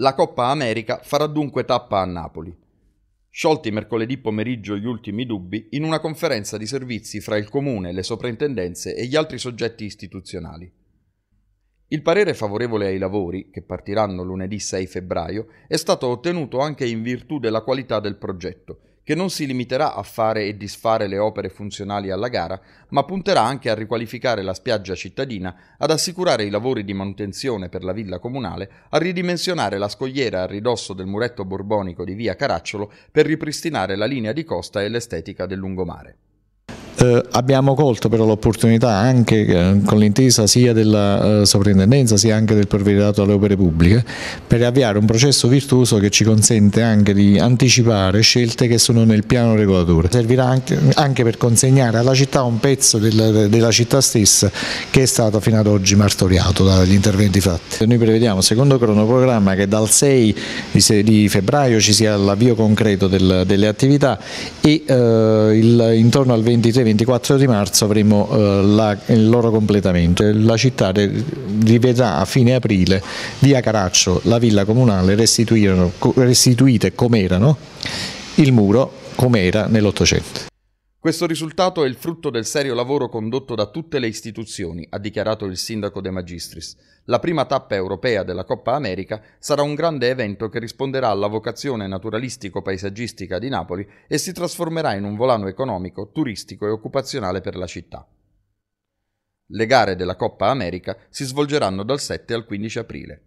La Coppa America farà dunque tappa a Napoli. Sciolti mercoledì pomeriggio gli ultimi dubbi in una conferenza di servizi fra il comune, le soprintendenze e gli altri soggetti istituzionali. Il parere favorevole ai lavori, che partiranno lunedì 6 febbraio, è stato ottenuto anche in virtù della qualità del progetto che non si limiterà a fare e disfare le opere funzionali alla gara, ma punterà anche a riqualificare la spiaggia cittadina, ad assicurare i lavori di manutenzione per la villa comunale, a ridimensionare la scogliera a ridosso del muretto borbonico di via Caracciolo per ripristinare la linea di costa e l'estetica del lungomare. Eh, abbiamo colto però l'opportunità anche eh, con l'intesa sia della eh, sovrintendenza sia anche del provveditorato alle opere pubbliche per avviare un processo virtuoso che ci consente anche di anticipare scelte che sono nel piano regolatore. Servirà anche, anche per consegnare alla città un pezzo del, della città stessa che è stato fino ad oggi martoriato dagli interventi fatti. Noi prevediamo secondo cronoprogramma che dal 6 di febbraio ci sia l'avvio concreto del, delle attività e eh, il, intorno al 23 24 di marzo avremo eh, la, il loro completamento. La città rivedrà a fine aprile via Caraccio, la villa comunale restituita come erano, il muro come era nell'Ottocento. Questo risultato è il frutto del serio lavoro condotto da tutte le istituzioni, ha dichiarato il sindaco De Magistris. La prima tappa europea della Coppa America sarà un grande evento che risponderà alla vocazione naturalistico-paesaggistica di Napoli e si trasformerà in un volano economico, turistico e occupazionale per la città. Le gare della Coppa America si svolgeranno dal 7 al 15 aprile.